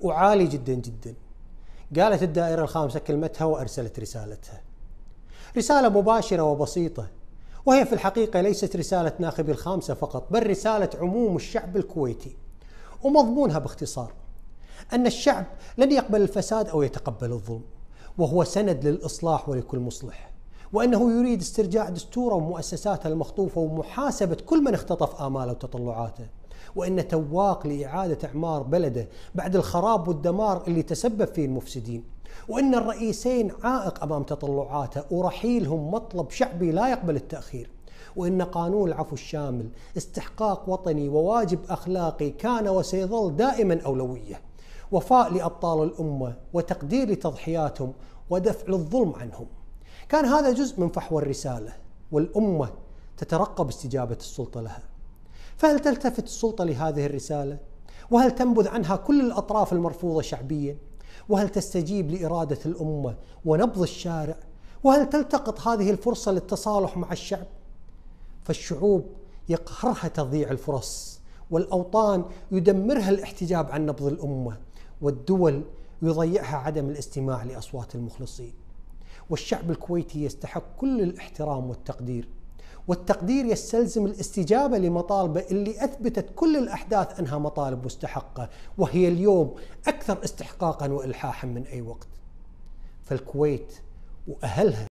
وعالي جدا جدا قالت الدائرة الخامسة كلمتها وأرسلت رسالتها رسالة مباشرة وبسيطة وهي في الحقيقة ليست رسالة ناخب الخامسة فقط بل رسالة عموم الشعب الكويتي ومضمونها باختصار أن الشعب لن يقبل الفساد أو يتقبل الظلم وهو سند للإصلاح ولكل مصلح وأنه يريد استرجاع دستوره ومؤسساته المخطوفة ومحاسبة كل من اختطف آماله وتطلعاته وإن تواق لإعادة أعمار بلده بعد الخراب والدمار اللي تسبب فيه المفسدين وإن الرئيسين عائق أمام تطلعاته ورحيلهم مطلب شعبي لا يقبل التأخير وإن قانون العفو الشامل استحقاق وطني وواجب أخلاقي كان وسيظل دائما أولوية وفاء لأبطال الأمة وتقدير لتضحياتهم ودفع الظلم عنهم كان هذا جزء من فحوى الرسالة والأمة تترقب استجابة السلطة لها فهل تلتفت السلطه لهذه الرساله؟ وهل تنبذ عنها كل الاطراف المرفوضه شعبيا؟ وهل تستجيب لاراده الامه ونبض الشارع؟ وهل تلتقط هذه الفرصه للتصالح مع الشعب؟ فالشعوب يقهرها تضييع الفرص والاوطان يدمرها الاحتجاب عن نبض الامه والدول يضيعها عدم الاستماع لاصوات المخلصين. والشعب الكويتي يستحق كل الاحترام والتقدير والتقدير يستلزم الاستجابه لمطالبه اللي اثبتت كل الاحداث انها مطالب مستحقه وهي اليوم اكثر استحقاقا والحاحا من اي وقت. فالكويت واهلها